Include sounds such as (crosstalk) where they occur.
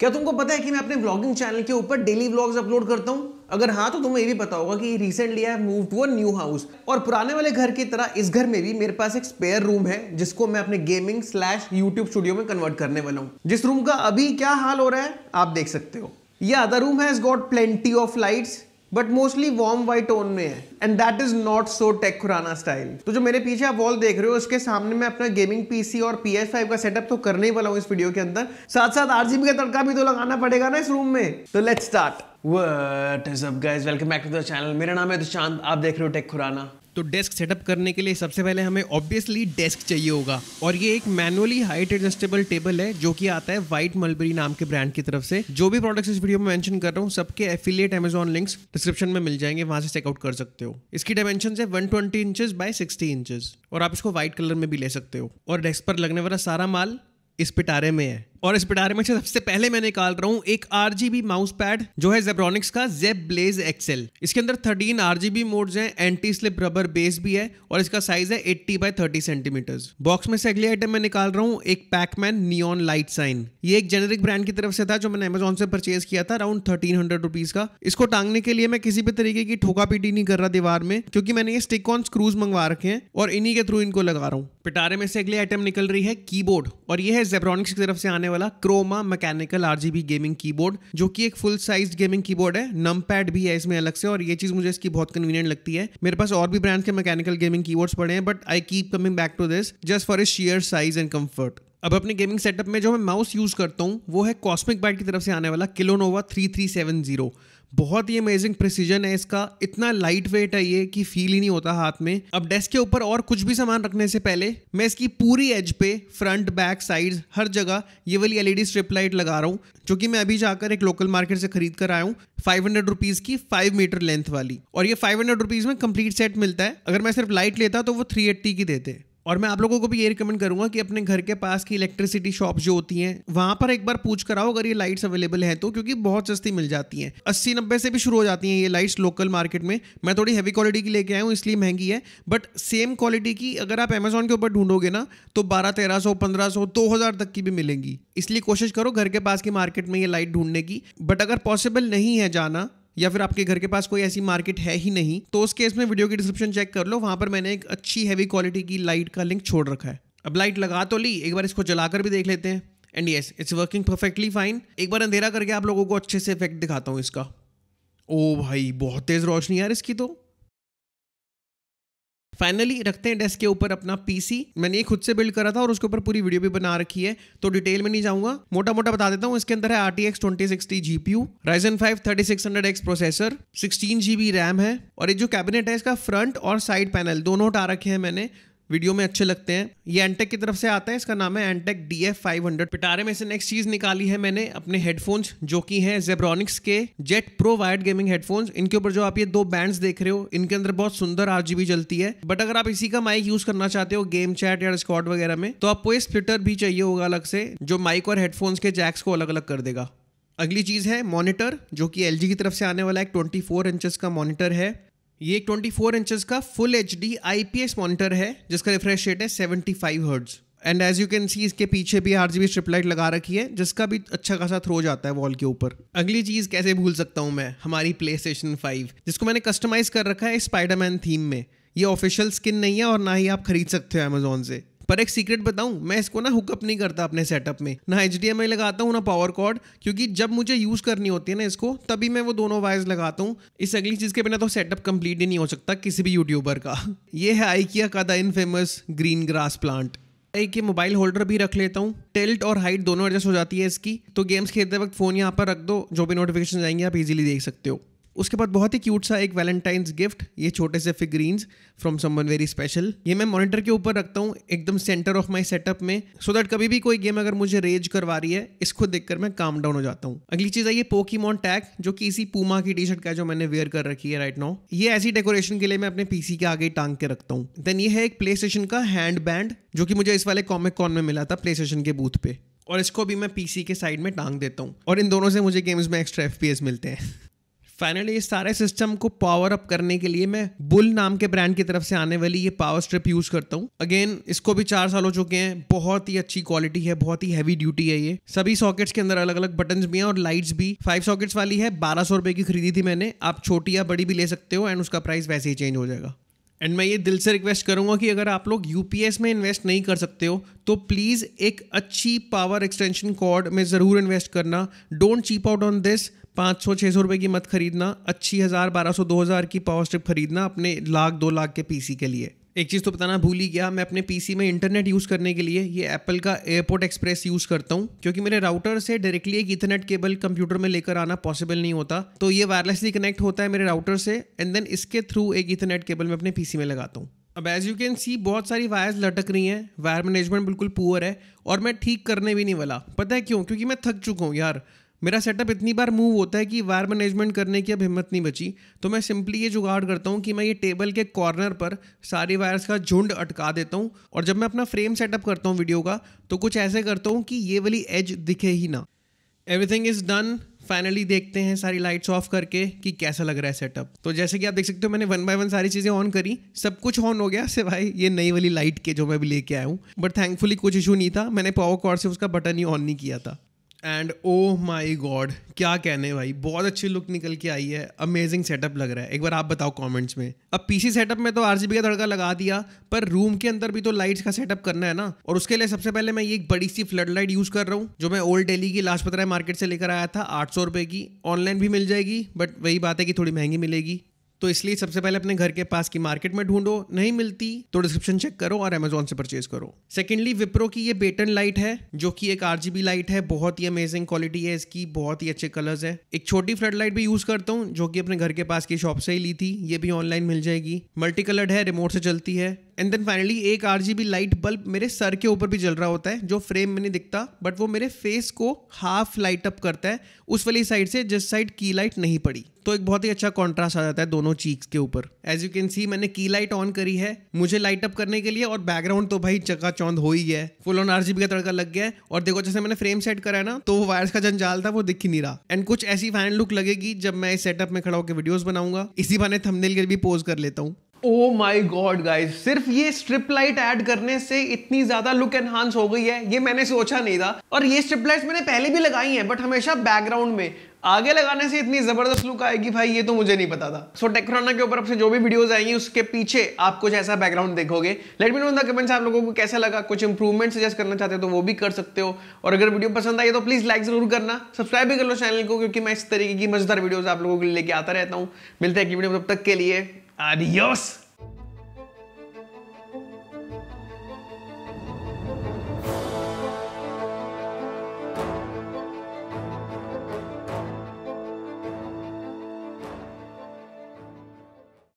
क्या तुमको पता है कि मैं अपने व्लॉगिंग चैनल के ऊपर डेली व्लॉग्स अपलोड करता हूँ अगर हाँ तो तुम्हें ये भी पता होगा कि recently I move to a new house और पुराने वाले घर की तरह इस घर में भी मेरे पास एक स्पेयर रूम है जिसको मैं अपने गेमिंग स्लैश यूट्यूब स्टूडियो में कन्वर्ट करने वाला हूँ जिस रूम का अभी क्या हाल हो रहा है आप देख सकते हो यह other room has got plenty of lights but mostly warm white tone में है and that is not so tech Khurana style तो जो मेरे पीछे आप वॉल देख रहे हो उसके सामने मैं अपना गेमिंग पीसी और पी एस फाइव का सेटअप तो करने ही वाला हूँ इस वीडियो के अंदर साथ साथ आरजीबी का तड़का भी तो लगाना पड़ेगा ना इस रूम में तो let start what welcome back to the channel मेरा नाम है दुशांत आप देख रहे हो टेक खुराना तो डेस्क सेटअप करने के लिए सबसे पहले हमें ऑब्वियसली डेस्क चाहिए होगा और ये एक मैनुअली हाइट एडजस्टेबल टेबल है जो कि आता है व्हाइट मलबरी नाम के ब्रांड की तरफ से जो भी प्रोडक्ट्स इस वीडियो में मेंशन कर रहा हूँ सबके एफिलिएट एमेजॉन लिंक्स डिस्क्रिप्शन में मिल जाएंगे वहां से चेकआउट कर सकते हो इसकी डायमेंशन है one twenty inch by sixty और आप इसको व्हाइट कलर में भी ले सकते हो और डेस्क पर लगने वाला सारा माल इस पिटारे में है और इस में से सबसे पहले मैं निकाल रहा हूँ एक आर माउस पैड जो है जेब्रॉनिक्स का जेब ब्लेज एक्सेल इसके अंदर थर्टीन आर मोड्स हैं एंटी स्लिप रबर बेस भी है और इसका साइज है eighty by thirty centimetres box में से अगले आइटम मैं निकाल रहा हूँ एक पैकमैन नियॉन लाइट साइन ये एक जेनेरिक ब्रांड की तरफ से था जो मैंने अमेजोन से परचेज किया था अराउंड थर्टीन हंड्रेड रुपीज का इसको टांगने के लिए मैं किसी भी तरीके की ठोका पीटी नहीं कर रहा दीवार में क्योंकि मैंने ये स्टिक ऑन स्क्रूज मंगवा रखे हैं और इन्हीं के थ्रू इनको लगा रहा हूँ पिटारे में से अगले आइटम निकल रही है कीबोर्ड और ये है जेब्रॉनिक्स की तरफ से आने वाला Croma mechanical RGB gaming keyboard जो कि एक फुल साइज गेमिंग कीबोर्ड है नम पैड भी है इसमें अलग से और ये चीज मुझे इसकी बहुत कन्वीनियंट लगती है मेरे पास और भी ब्रांड्स के मैकेनिकल गेमिंग कीबोर्ड्स पड़े हैं but I keep coming back to this just for a sheer size and comfort अब अपने गेमिंग सेटअप में जो मैं माउस यूज करता हूँ वो है कॉस्मिक बैट की तरफ से आने वाला Kilonova three three seven zero बहुत ही अमेजिंग प्रिसीजन है इसका इतना लाइट वेट है ये कि फील ही नहीं होता हाथ में अब डेस्क के ऊपर और कुछ भी सामान रखने से पहले मैं इसकी पूरी एज पे फ्रंट बैक साइड हर जगह ये वाली एलईडी स्ट्रिप लाइट लगा रहा हूँ जो कि मैं अभी जाकर एक लोकल मार्केट से खरीद कर आया हूँ फाइव हंड्रेड रुपीज़ की फाइव मीटर लेंथ वाली और ये फाइव हंड्रेड रुपीज़ में कंप्लीट सेट मिलता है अगर मैं सिर्फ लाइट लेता तो वो थ्री एट्टी की देते और मैं आप लोगों को भी ये रिकमेंड करूंगा कि अपने घर के पास की इलेक्ट्रिसिटी शॉप जो होती हैं वहां पर एक बार पूछ कर आओ अगर ये लाइट्स अवेलेबल है तो क्योंकि बहुत सस्ती मिल जाती हैं अस्सी नब्बे से भी शुरू हो जाती हैं ये लाइट्स लोकल मार्केट में मैं थोड़ी हैवी क्वालिटी की लेके आया हूँ इसलिए महंगी है बट सेम क्वालिटी की अगर आप अमेजोन के ऊपर ढूंढोगे ना तो बारह तेरह सौ पंद्रह सौ दो हज़ार तक की भी मिलेंगी इसलिए कोशिश करो घर के पास की मार्केट में ये लाइट ढूंढने की बट अगर पॉसिबल नहीं है जाना या फिर आपके घर के पास कोई ऐसी मार्केट है ही नहीं तो उस केस में वीडियो की डिस्क्रिप्शन चेक कर लो वहां पर मैंने एक अच्छी हैवी क्वालिटी की लाइट का लिंक छोड़ रखा है अब लाइट लगा तो ली एक बार इसको जलाकर भी देख लेते हैं and yes it's working perfectly fine एक बार अंधेरा करके आप लोगों को अच्छे से इफेक्ट दिखाता हूँ इसका ओ भाई बहुत तेज़ रोशनी यार इसकी तो फाइनली रखते हैं डेस्क के ऊपर अपना पीसी मैंने ये खुद से बिल्ड करा था और उसके ऊपर पूरी वीडियो भी बना रखी है तो डिटेल में नहीं जाऊंगा मोटा मोटा बता देता हूँ इसके अंदर है R T X twenty sixty GPU Ryzen five thirty six hundred X processor sixteen GB RAM है और ये जो कैबिनेट है इसका फ्रंट और साइड पैनल दोनों हटा रखे हैं मैंने वीडियो में अच्छे लगते हैं ये एनटेक की तरफ से आता है इसका नाम है Antec D F five hundred पिटारे में से नेक्स्ट चीज निकाली है मैंने अपने हेडफोन्स जो कि हैं जेब्रॉनिक्स के Jet Pro wired gaming headphones इनके ऊपर जो आप ये दो बैंड्स देख रहे हो इनके अंदर बहुत सुंदर आरजीबी जलती है बट अगर आप इसी का माइक यूज करना चाहते हो गेम चैट या स्कॉट वगैरह में तो आपको ये स्प्लिटर भी चाहिए होगा अलग से जो माइक और हेडफोन्स के जैक्स को अलग अलग कर देगा अगली चीज़ है मॉनिटर जो कि एल की तरफ से आने वाला एक ट्वेंटी फोर इंचज़ का मॉनिटर है ये एक 24 इंचेस का full H D I P S monitor है जिसका रिफ्रेश रेट है 75 five hertz and as you can see इसके पीछे भी आर जी स्ट्रिप लाइट लगा रखी है जिसका भी अच्छा खासा थ्रो जाता है वॉल के ऊपर अगली चीज कैसे भूल सकता हूँ मैं हमारी प्ले स्टेशन फाइव जिसको मैंने कस्टमाइज कर रखा है स्पाइडरमैन थीम में ये ऑफिशियल स्किन नहीं है और ना ही आप खरीद सकते हो अमेजोन से पर एक सीक्रेट बताऊं मैं इसको ना हुकअप नहीं करता अपने सेटअप में ना एच लगाता हूँ ना पावर कॉर्ड क्योंकि जब मुझे यूज़ करनी होती है ना इसको तभी मैं वो दोनों वायर्स लगाता हूँ इस अगली चीज़ के बिना तो सेटअप कंप्लीट ही नहीं हो सकता किसी भी यूट्यूबर का (laughs) ये है आइकिया का the infamous green grass plant एक ये मोबाइल होल्डर भी रख लेता हूँ टेल्ट और हाइट दोनों एडजस्ट हो जाती है इसकी तो गेम्स खेलते वक्त फ़ोन यहाँ पर रख दो जो भी नोटिफिकेशन आएंगे आप इजीली देख सकते हो उसके बाद बहुत ही क्यूट सा एक वैलेंटाइंस गिफ्ट ये छोटे से figurines from someone very special ये मैं मॉनिटर के ऊपर रखता हूँ एकदम सेंटर ऑफ माय सेटअप में सो so दैट कभी भी कोई गेम अगर मुझे रेज करवा रही है इसको देखकर मैं काम डाउन हो जाता हूँ अगली चीज़ है ये पोकीमॉन टैग जो कि इसी पूमा की टी शर्ट का जो मैंने वेयर कर रखी है राइट नाउ ये ऐसी डेकोरेशन के लिए मैं अपने पीसी के आगे टांग के रखता हूँ देन ये है एक प्ले स्टेशन का हैंड बैंड जो कि मुझे इस वाले कॉमिक कॉन में मिला था प्ले स्टेशन के बूथ पे और इसको भी मैं पीसी के साइड में टांग देता हूँ और इन दोनों से मुझे गेम्स में एक्स्ट्रा एफ मिलते हैं फाइनली इस सारे सिस्टम को पावर अप करने के लिए मैं बुल नाम के ब्रांड की तरफ से आने वाली ये पावर स्ट्रिप यूज करता हूँ अगेन इसको भी चार साल हो चुके हैं बहुत ही अच्छी क्वालिटी है बहुत ही हैवी ड्यूटी है ये सभी सॉकेट्स के अंदर अलग अलग बटन भी हैं और लाइट्स भी फाइव सॉकेट्स वाली है बारह सौ रुपए की खरीदी थी मैंने आप छोटी या बड़ी भी ले सकते हो एंड उसका प्राइस वैसे ही चेंज हो जाएगा एंड मैं ये दिल से रिक्वेस्ट करूंगा कि अगर आप लोग यूपीएस में इन्वेस्ट नहीं कर सकते हो तो प्लीज़ एक अच्छी पावर एक्सटेंशन कॉर्ड में ज़रूर इन्वेस्ट करना don't cheap out on this पाँच सौ छः सौ रुपये की मत खरीदना अच्छी हज़ार बारह सौ दो हज़ार की पावर स्ट्रिप खरीदना अपने लाख दो लाख के पीसी के लिए एक चीज़ तो बताना भूल ही गया मैं अपने पीसी में इंटरनेट यूज़ करने के लिए ये एप्पल का एयरपोर्ट एक्सप्रेस यूज़ करता हूँ क्योंकि मेरे राउटर से डायरेक्टली एक इथरनेट केबल कंप्यूटर में लेकर आना पॉसिबल नहीं होता तो ये वायरलेसली कनेक्ट होता है मेरे राउटर से एंड देन इसके थ्रू एक इथरनेट केबल मैं अपने पीसी में लगाता हूँ अब एज यू कैन सी बहुत सारी वायर्स लटक रही हैं वायर मैनेजमेंट बिल्कुल पुअर है और मैं ठीक करने भी नहीं वाला पता है क्यों क्योंकि मैं थक चुका हूँ यार मेरा सेटअप इतनी बार मूव होता है कि वायर मैनेजमेंट करने की अब हिम्मत नहीं बची तो मैं सिंपली ये जुगाड़ करता हूँ कि मैं ये टेबल के कॉर्नर पर सारी वायर्स का झुंड अटका देता हूँ और जब मैं अपना फ्रेम सेटअप करता हूँ वीडियो का तो कुछ ऐसे करता हूँ कि ये वाली एज दिखे ही ना एवरीथिंग इज़ डन फाइनली देखते हैं सारी लाइट्स ऑफ करके कि कैसा लग रहा है सेटअप तो जैसे कि आप देख सकते हो मैंने वन बाय वन सारी चीज़ें ऑन करी सब कुछ ऑन हो गया सिवाय ये नई वाली लाइट के जो मैं अभी लेके आया हूँ बट थैंकफुली कुछ इशू नहीं था मैंने पावर कॉर्ड से उसका बटन ही ऑन नहीं किया था एंड ओ माई गॉड क्या कहने भाई बहुत अच्छी लुक निकल के आई है अमेजिंग सेटअप लग रहा है एक बार आप बताओ कमेंट्स में अब पीसी सेटअप में तो आरजीबी का तड़का लगा दिया पर रूम के अंदर भी तो लाइट्स का सेटअप करना है ना और उसके लिए सबसे पहले मैं ये एक बड़ी सी फ्लड लाइट यूज कर रहा हूँ जो मैं ओल्ड डेली की लाजपत राय मार्केट से लेकर आया था आठ सौ रुपए की ऑनलाइन भी मिल जाएगी बट वही बात है कि थोड़ी महंगी मिलेगी तो इसलिए सबसे पहले अपने घर के पास की मार्केट में ढूंढो नहीं मिलती तो डिस्क्रिप्शन चेक करो और अमेजोन से परचेज करो सेकेंडली विप्रो की ये बेटन लाइट है जो कि एक आर लाइट है बहुत ही अमेजिंग क्वालिटी है इसकी बहुत ही अच्छे कलर्स है एक छोटी फ्लड लाइट भी यूज करता हूँ जो कि अपने घर के पास की शॉप से ही ली थी ये भी ऑनलाइन मिल जाएगी मल्टी कलर्ड है रिमोट से चलती है एंड देन फाइनली एक आर लाइट बल्ब मेरे सर के ऊपर भी जल रहा होता है जो फ्रेम में नहीं दिखता बट वो मेरे फेस को हाफ लाइट अप करता है उस वाली साइड से जिस साइड की लाइट नहीं पड़ी तो एक बहुत ही अच्छा कॉन्ट्रास्ट आ जाता है दोनों चीक्स के ऊपर एज यू कैन सी मैंने की लाइट ऑन करी है मुझे लाइट अप करने के लिए और बैकग्राउंड तो भाई चकाचौंध हो ही है फुल ऑन आरजीबी का तड़का लग गया है और देखो जैसे मैंने फ्रेम सेट करा है ना तो वो वायरस का जंजाल था वो दिख ही नहीं रहा एंड कुछ ऐसी फाइनल लुक लगेगी जब मैं इस सेटअप में खड़ा होकर वीडियोज बनाऊंगा इसी बहाने थंबनेल के भी पोज कर लेता हूँ ओ माई गॉड गाइज सिर्फ ये स्ट्रिप लाइट ऐड करने से इतनी ज्यादा लुक एनहांस हो गई है ये मैंने सोचा नहीं था और ये स्ट्रिप लाइट मैंने पहले भी लगाई हैं बट हमेशा बैकग्राउंड में आगे लगाने से इतनी जबरदस्त लुक आएगी भाई ये तो मुझे नहीं पता था सो so, टेक्रोना के ऊपर आपसे जो भी वीडियोस आएंगी उसके पीछे आप कुछ ऐसा बैकग्राउंड देखोगे let me know in the comments आप लोगों को कैसा लगा कुछ इंप्रूवमेंट सजेस्ट करना चाहते हो तो वो भी कर सकते हो और अगर वीडियो पसंद आई तो प्लीज लाइक जरूर करना सब्सक्राइब भी कर लो चैनल को क्योंकि मैं इस तरीके की मजेदार वीडियोज आप लोगों के लिए लेके आता रहता हूँ मिलते हैं कि वीडियो तब तक के लिए Adiós.